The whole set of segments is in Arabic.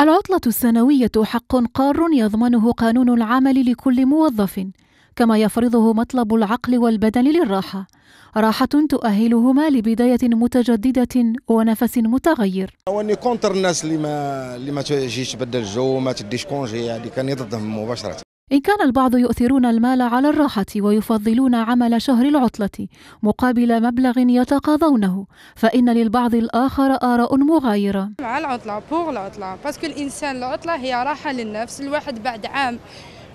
العطلة السنوية حق قار يضمنه قانون العمل لكل موظف، كما يفرضه مطلب العقل والبدن للراحة، راحة تؤهلهما لبداية متجددة ونفس متغير. واني كونتر الناس اللي ما اللي ما تجيش تبدل الجو ما تديش كونجي يعني كان ضدهم مباشرة. إن كان البعض يؤثرون المال على الراحة ويفضلون عمل شهر العطلة مقابل مبلغ يتقاضونه فإن للبعض الآخر آراء مغايرة مع العطلة بور العطلة باسكو الإنسان العطلة هي راحة للنفس الواحد بعد عام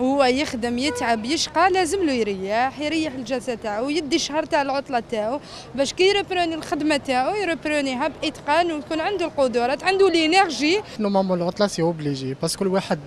هو يخدم يتعب يشقى لازم له يريح يريح الجلسه تاعو يدي شهر تاع العطله تاعو باش كي يربروني الخدمه تاعو يربرونيها باتقان ويكون عنده القدرات عنده لينيرجي نورمالمون العطله سي اوبليجي باسكو الواحد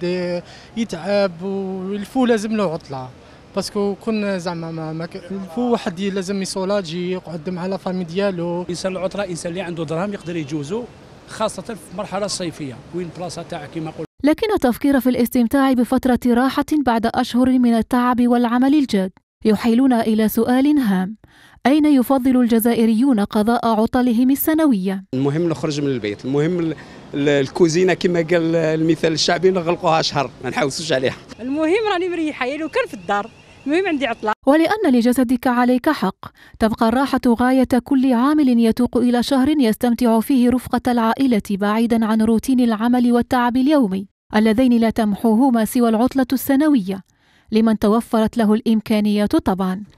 يتعب والفو لازم له عطله باسكو كون زعما ما, ما الفو واحد لازم يسولاجي يقعد مع لا فامي ديالو انسان العطله انسان اللي عنده دراهم يقدر يجوزو خاصه في المرحله الصيفيه وين بلاصه تاع كيما لكن التفكير في الاستمتاع بفترة راحة بعد أشهر من التعب والعمل الجاد يحيلنا إلى سؤال هام أين يفضل الجزائريون قضاء عطلهم السنوية؟ المهم نخرج من البيت المهم الكوزينه كما قال المثال الشعبي نغلقوها شهر ما نحوسوش عليها المهم راني مريحه لو يعني كان في الدار المهم عندي عطلة ولأن لجسدك عليك حق تبقى الراحة غاية كل عامل يتوق إلى شهر يستمتع فيه رفقة العائلة بعيدا عن روتين العمل والتعب اليومي اللذين لا تمحوهما سوى العطلة السنوية لمن توفرت له الإمكانية طبعا